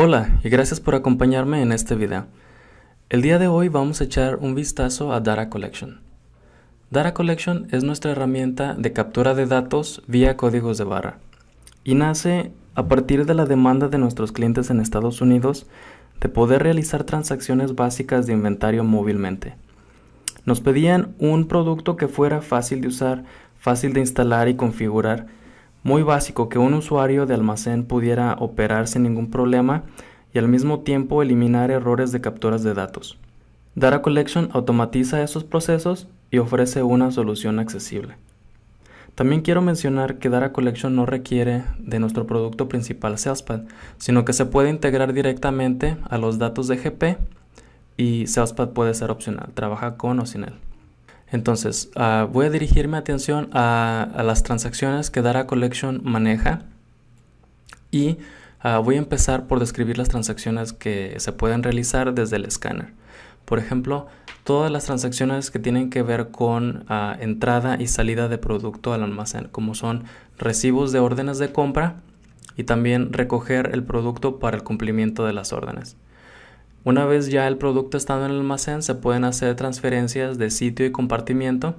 Hola y gracias por acompañarme en este video. El día de hoy vamos a echar un vistazo a Data Collection. Data Collection es nuestra herramienta de captura de datos vía códigos de barra y nace a partir de la demanda de nuestros clientes en Estados Unidos de poder realizar transacciones básicas de inventario móvilmente. Nos pedían un producto que fuera fácil de usar, fácil de instalar y configurar muy básico que un usuario de almacén pudiera operar sin ningún problema y al mismo tiempo eliminar errores de capturas de datos. Data Collection automatiza esos procesos y ofrece una solución accesible. También quiero mencionar que Data Collection no requiere de nuestro producto principal SalesPad, sino que se puede integrar directamente a los datos de GP y SalesPad puede ser opcional, trabaja con o sin él. Entonces, ah, voy a dirigir mi atención a, las transacciones que Dara Collection maneja y ah, voy a empezar por describir las transacciones que se pueden realizar desde el escáner. Por ejemplo, todas las transacciones que tienen que ver con ah, entrada y salida de producto al almacén, como son recibos de órdenes de compra y también recoger el producto para el cumplimiento de las órdenes. Una vez ya el producto estando en el almacén, se pueden hacer transferencias de sitio y compartimiento.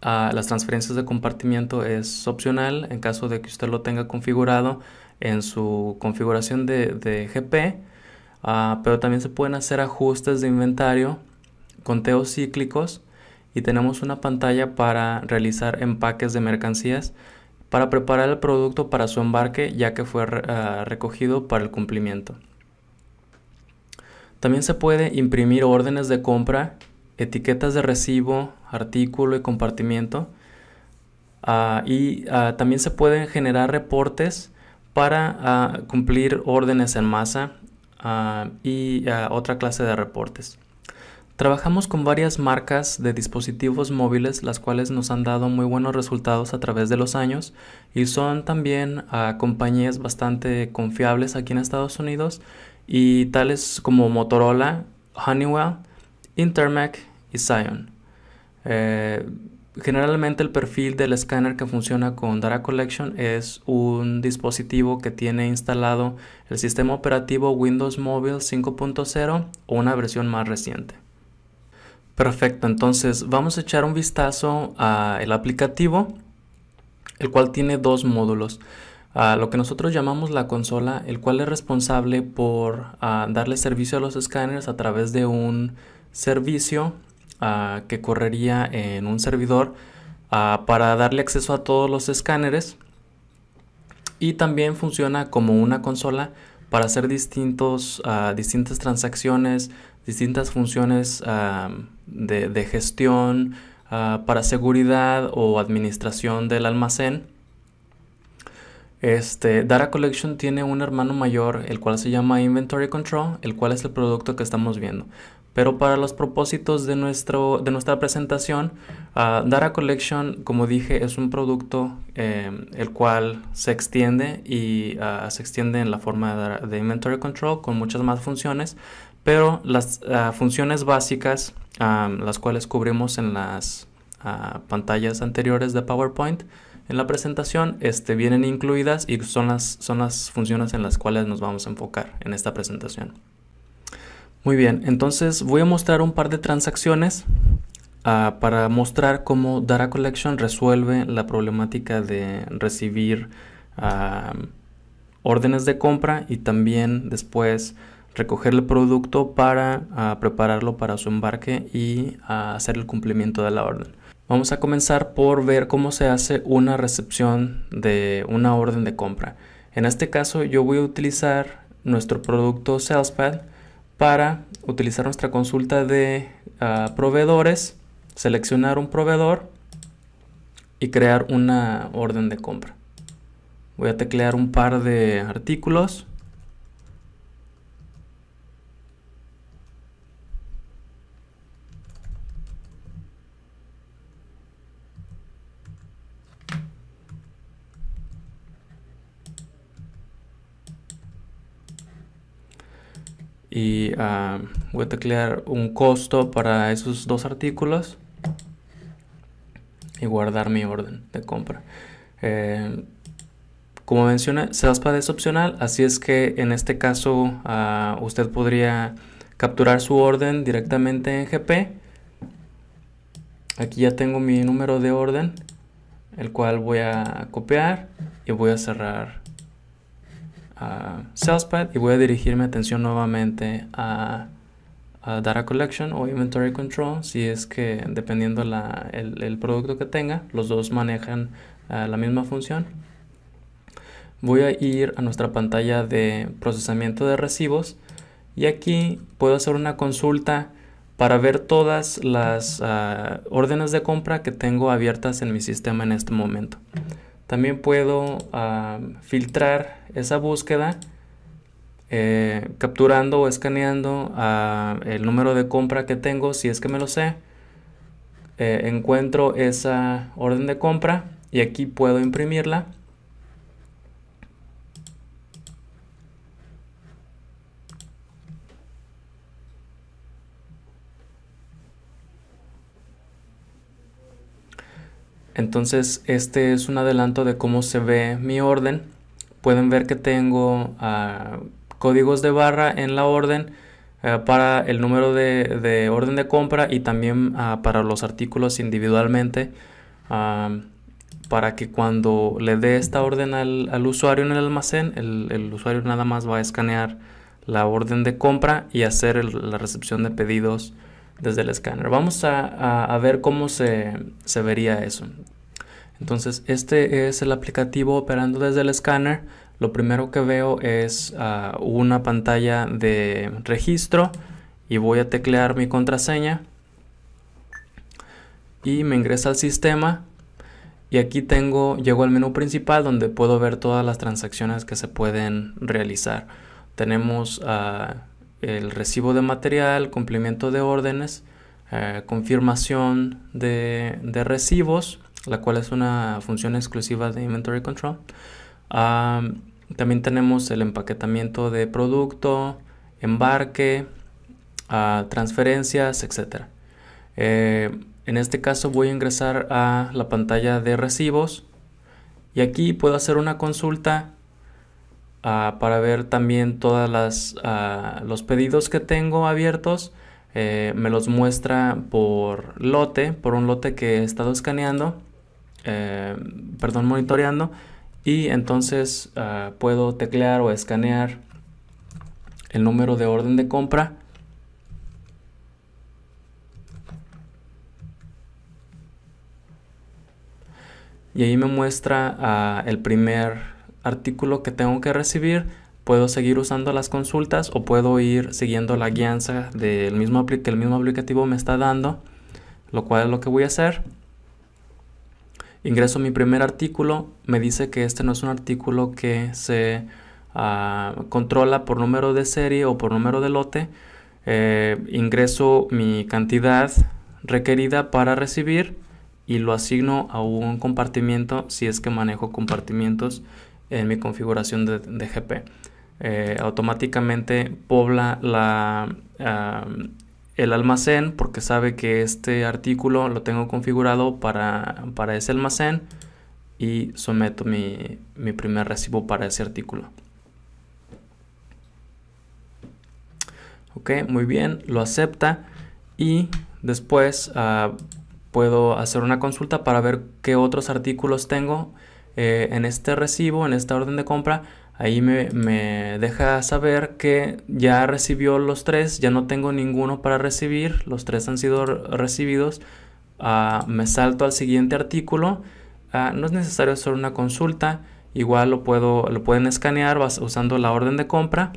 Ah, las transferencias de compartimiento es opcional en caso de que usted lo tenga configurado en su configuración de, GP, ah, pero también se pueden hacer ajustes de inventario, conteos cíclicos y tenemos una pantalla para realizar empaques de mercancías para preparar el producto para su embarque ya que fue ah, recogido para el cumplimiento. También se puede imprimir órdenes de compra, etiquetas de recibo, artículo y compartimiento. Ah, y ah, también se pueden generar reportes para ah, cumplir órdenes en masa y otra clase de reportes. Trabajamos con varias marcas de dispositivos móviles, las cuales nos han dado muy buenos resultados a través de los años y son también compañías bastante confiables aquí en Estados Unidos y tales como Motorola, Honeywell, Intermac y Scion. Eh, generalmente el perfil del escáner que funciona con Data Collection es un dispositivo que tiene instalado el sistema operativo Windows Mobile 5.0 o una versión más reciente. Perfecto, entonces vamos a echar un vistazo al aplicativo, el cual tiene dos módulos lo que nosotros llamamos la consola, el cual es responsable por ah, darle servicio a los escáneres a través de un servicio ah, que correría en un servidor ah, para darle acceso a todos los escáneres y también funciona como una consola para hacer distintos, distintas transacciones, distintas funciones de, gestión, para seguridad o administración del almacén este, Data Collection tiene un hermano mayor, el cual se llama Inventory Control, el cual es el producto que estamos viendo. Pero para los propósitos de, nuestro, de nuestra presentación, ah, Data Collection, como dije, es un producto em, el cual se extiende y ah, se extiende en la forma de, Inventory Control con muchas más funciones, pero las ah, funciones básicas, las cuales cubrimos en las pantallas anteriores de PowerPoint, en la presentación este, vienen incluidas y son las, funciones en las cuales nos vamos a enfocar en esta presentación. Muy bien, entonces voy a mostrar un par de transacciones ah, para mostrar cómo Data Collection resuelve la problemática de recibir ah, órdenes de compra y también después recoger el producto para ah, prepararlo para su embarque y hacer el cumplimiento de la orden. Vamos a comenzar por ver cómo se hace una recepción de una orden de compra. En este caso yo voy a utilizar nuestro producto SalesPad para utilizar nuestra consulta de ah, proveedores, seleccionar un proveedor y crear una orden de compra. Voy a teclear un par de artículos y ah, voy a teclear un costo para esos dos artículos y guardar mi orden de compra. Eh, como mencioné, SalesPad es opcional, así es que en este caso ah, usted podría capturar su orden directamente en GP. Aquí ya tengo mi número de orden, el cual voy a copiar y voy a cerrar SalesPad y voy a dirigir mi atención nuevamente a, Data Collection o Inventory Control, si es que dependiendo el, producto que tenga, los dos manejan eh, la misma función. Voy a ir a nuestra pantalla de procesamiento de recibos y aquí puedo hacer una consulta para ver todas las ah, órdenes de compra que tengo abiertas en mi sistema en este momento. También puedo ah, filtrar esa búsqueda eh, capturando o escaneando ah, el número de compra que tengo si es que me lo sé. Eh, encuentro esa orden de compra y aquí puedo imprimirla Entonces este es un adelanto de cómo se ve mi orden. Pueden ver que tengo ah, códigos de barra en la orden eh, para el número de, orden de compra y también ah, para los artículos individualmente ah, para que cuando le dé esta orden al, usuario en el almacén, el, usuario nada más va a escanear la orden de compra y hacer la recepción de pedidos desde el escáner. Vamos a, ver cómo se, vería eso. Entonces, este es el aplicativo operando desde el escáner. Lo primero que veo es ah, una pantalla de registro y voy a teclear mi contraseña y me ingresa al sistema y aquí tengo, llego al menú principal donde puedo ver todas las transacciones que se pueden realizar. Tenemos ah, el recibo de material, cumplimiento de órdenes, eh, confirmación de, recibos, la cual es una función exclusiva de Inventory Control. también tenemos el empaquetamiento de producto, embarque, ah, transferencias, etc. Eh, en este caso voy a ingresar a la pantalla de recibos y aquí puedo hacer una consulta Ah, para ver también todos ah, los pedidos que tengo abiertos eh, me los muestra por lote por un lote que he estado escaneando eh, perdón monitoreando y entonces ah, puedo teclear o escanear el número de orden de compra y ahí me muestra el primer artículo que tengo que recibir, puedo seguir usando las consultas o puedo ir siguiendo la guianza del mismo que el mismo aplicativo me está dando, lo cual es lo que voy a hacer. Ingreso mi primer artículo, me dice que este no es un artículo que se ah, controla por número de serie o por número de lote. Eh, ingreso mi cantidad requerida para recibir y lo asigno a un compartimiento si es que manejo compartimientos en mi configuración de, GP. Eh, automáticamente pobla la, el almacén porque sabe que este artículo lo tengo configurado para, para ese almacén y someto mi, mi primer recibo para ese artículo. Ok, muy bien, lo acepta y después ah, puedo hacer una consulta para ver qué otros artículos tengo eh, en este recibo, en esta orden de compra, ahí me, deja saber que ya recibió los tres, ya no tengo ninguno para recibir, los tres han sido recibidos. Ah, me salto al siguiente artículo. Ah, no es necesario hacer una consulta, igual lo, puedo, lo pueden escanear usando la orden de compra.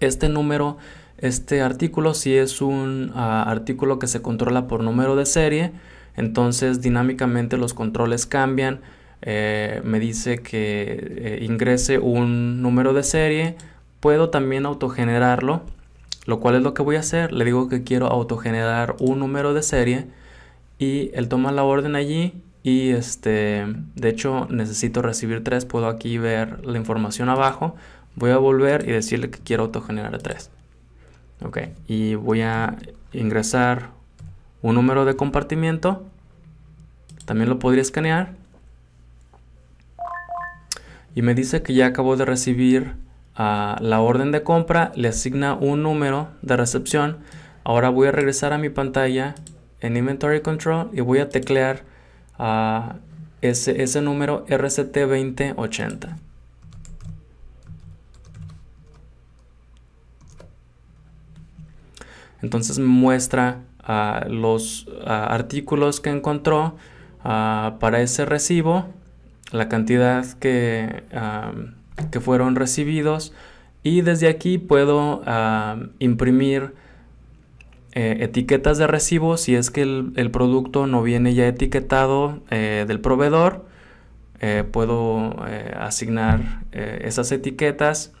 Este número, este artículo, si es un ah, artículo que se controla por número de serie, entonces dinámicamente los controles cambian eh, me dice que eh, ingrese un número de serie, puedo también autogenerarlo, lo cual es lo que voy a hacer, le digo que quiero autogenerar un número de serie y él toma la orden allí y este, de hecho necesito recibir 3, puedo aquí ver la información abajo, voy a volver y decirle que quiero autogenerar 3. Ok, y voy a ingresar un número de compartimiento, también lo podría escanear y me dice que ya acabo de recibir la orden de compra, le asigna un número de recepción. Ahora voy a regresar a mi pantalla en Inventory Control y voy a teclear ese, número RCT2080. Entonces me muestra los artículos que encontró para ese recibo la cantidad que, que fueron recibidos y desde aquí puedo imprimir eh, etiquetas de recibo si es que el, producto no viene ya etiquetado eh, del proveedor. Eh, puedo asignar esas etiquetas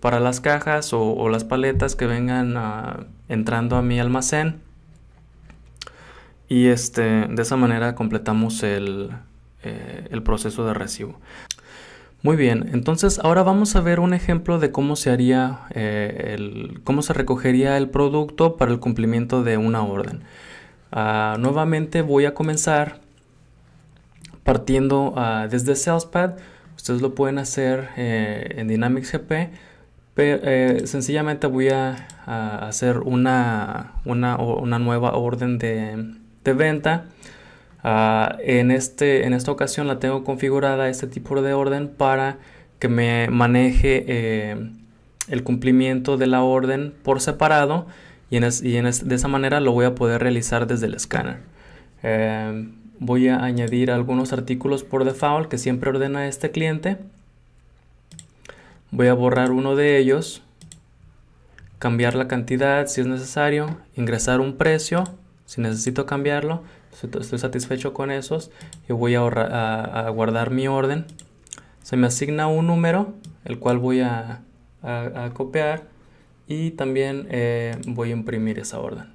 para las cajas o, las paletas que vengan ah, entrando a mi almacén. Y este, de esa manera completamos el, eh, el proceso de recibo. Muy bien, entonces ahora vamos a ver un ejemplo de cómo se haría, eh, el, cómo se recogería el producto para el cumplimiento de una orden. Ah, nuevamente voy a comenzar partiendo ah, desde SalesPad. Ustedes lo pueden hacer eh, en Dynamics GP. Pero, sencillamente voy a, hacer una, una, nueva orden de, de venta Ah, este, en, esta ocasión la tengo configurada este tipo de orden para que me maneje eh, el cumplimiento de la orden por separado y, de esa manera lo voy a poder realizar desde el scanner eh, voy a añadir algunos artículos por default que siempre ordena este cliente. Voy a borrar uno de ellos, cambiar la cantidad si es necesario, ingresar un precio si necesito cambiarlo estoy satisfecho con esos, y voy a, guardar mi orden, se me asigna un número, el cual voy a, copiar y también eh, voy a imprimir esa orden.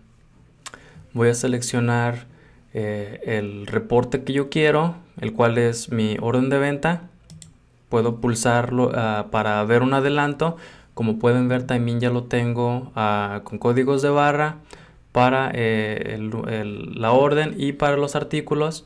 Voy a seleccionar eh, el reporte que yo quiero, el cual es mi orden de venta. Puedo pulsarlo ah, para ver un adelanto. Como pueden ver también ya lo tengo ah, con códigos de barra para eh, la orden y para los artículos.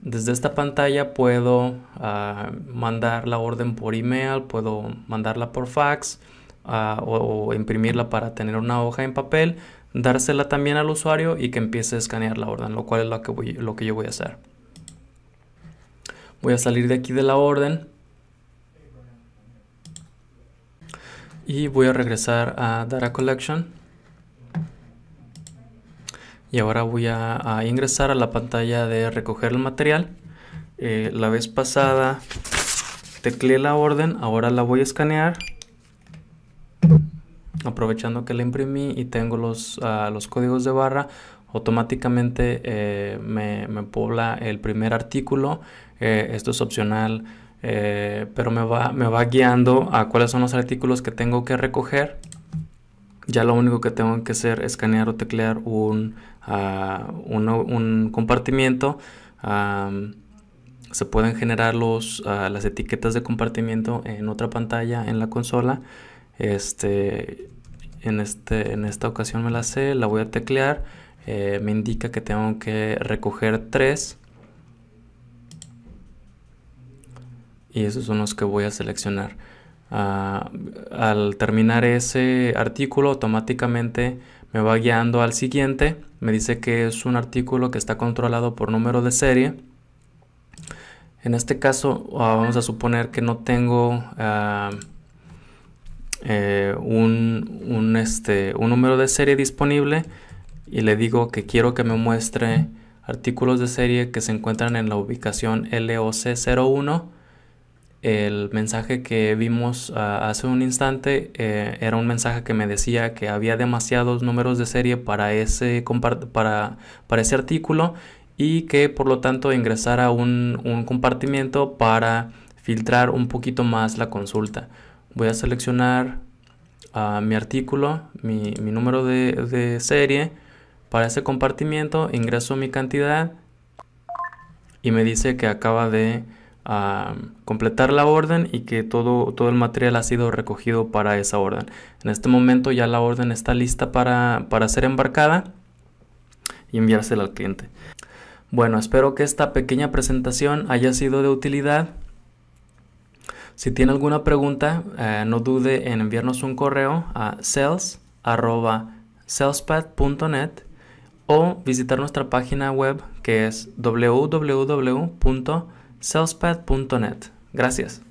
Desde esta pantalla puedo ah, mandar la orden por email, puedo mandarla por fax ah, o, imprimirla para tener una hoja en papel, dársela también al usuario y que empiece a escanear la orden, lo cual es lo que, voy, lo que yo voy a hacer. Voy a salir de aquí de la orden y voy a regresar a Data Collection y ahora voy a, ingresar a la pantalla de recoger el material. Eh, la vez pasada tecleé la orden, ahora la voy a escanear. Aprovechando que la imprimí y tengo los, ah, los códigos de barra, automáticamente eh, me, me, pobla el primer artículo. Eh, esto es opcional, pero me va, me va guiando a cuáles son los artículos que tengo que recoger ya lo único que tengo que hacer es escanear o teclear un, ah, un, compartimiento. se pueden generar ah, las etiquetas de compartimiento en otra pantalla en la consola. Este, en, este, esta ocasión me la sé, la voy a teclear. Eh, me indica que tengo que recoger tres. Y esos son los que voy a seleccionar al terminar ese artículo automáticamente me va guiando al siguiente. Me dice que es un artículo que está controlado por número de serie. En este caso ah, vamos a suponer que no tengo ah, eh, un, este, un número de serie disponible y le digo que quiero que me muestre artículos de serie que se encuentran en la ubicación LOC01 el mensaje que vimos ah, hace un instante eh, era un mensaje que me decía que había demasiados números de serie para ese, para, para ese artículo y que por lo tanto ingresara un, un compartimiento para filtrar un poquito más la consulta. Voy a seleccionar ah, mi artículo, mi, número de, de serie. Para ese compartimiento ingreso mi cantidad y me dice que acaba de completar la orden y que todo, todo el material ha sido recogido para esa orden. En este momento ya la orden está lista para, ser embarcada y enviársela al cliente. Bueno, espero que esta pequeña presentación haya sido de utilidad. Si tiene alguna pregunta, eh, no dude en enviarnos un correo a sales.salespad.net o visitar nuestra página web que es www.salespad.net salespad.net. Gracias.